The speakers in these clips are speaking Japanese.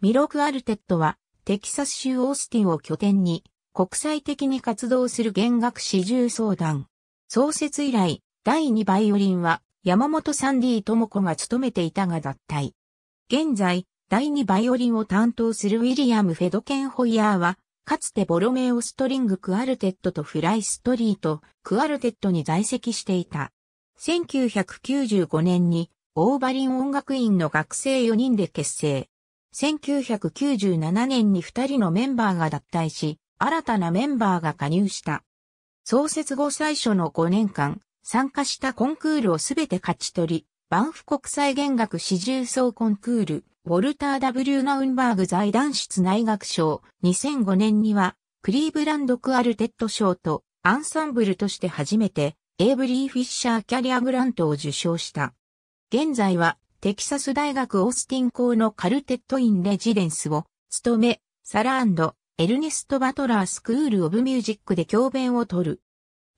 ミロクアルテットは、テキサス州オースティンを拠点に、国際的に活動する弦楽四重相談。創設以来、第2バイオリンは、山本サンディモ子が務めていたが脱退。現在、第2バイオリンを担当するウィリアム・フェドケンホイヤーは、かつてボロメオストリングクアルテットとフライストリート、クアルテットに在籍していた。1995年に、オーバリン音楽院の学生4人で結成。1997年に2人のメンバーが脱退し、新たなメンバーが加入した。創設後最初の5年間、参加したコンクールをすべて勝ち取り、バンフ国際弦楽四重奏コンクール、ウォルター・ W・ ナウンバーグ財団室内学賞、2005年には、クリーブランド・クアルテット賞と、アンサンブルとして初めて、エイブリー・フィッシャー・キャリア・グラントを受賞した。現在は、テキサス大学オースティン校のカルテット・イン・レジデンスを務め、サラエルネスト・バトラー・スクール・オブ・ミュージックで教鞭を取る。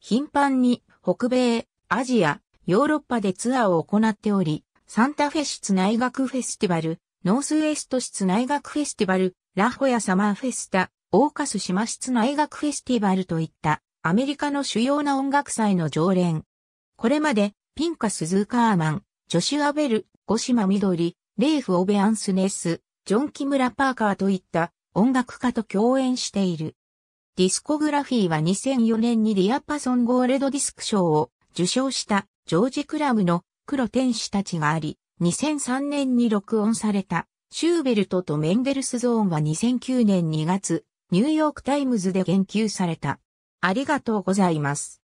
頻繁に北米、アジア、ヨーロッパでツアーを行っており、サンタフェ室内学フェスティバル、ノースウェスト室内学フェスティバル、ラホヤサマーフェスタ、オーカス島室内学フェスティバルといったアメリカの主要な音楽祭の常連。これまでピンカス・ズーカーマン、ジョシュア・ベル、五島緑、レイフ・オベアンスネス、ジョン・キムラ・パーカーといった音楽家と共演している。ディスコグラフィーは2004年にディアパソンゴールドディスク賞を受賞したジョージ・クラムの黒天使たちがあり、2003年に録音されたシューベルトとメンデルスゾーンは2009年2月、ニューヨークタイムズで言及された。ありがとうございます。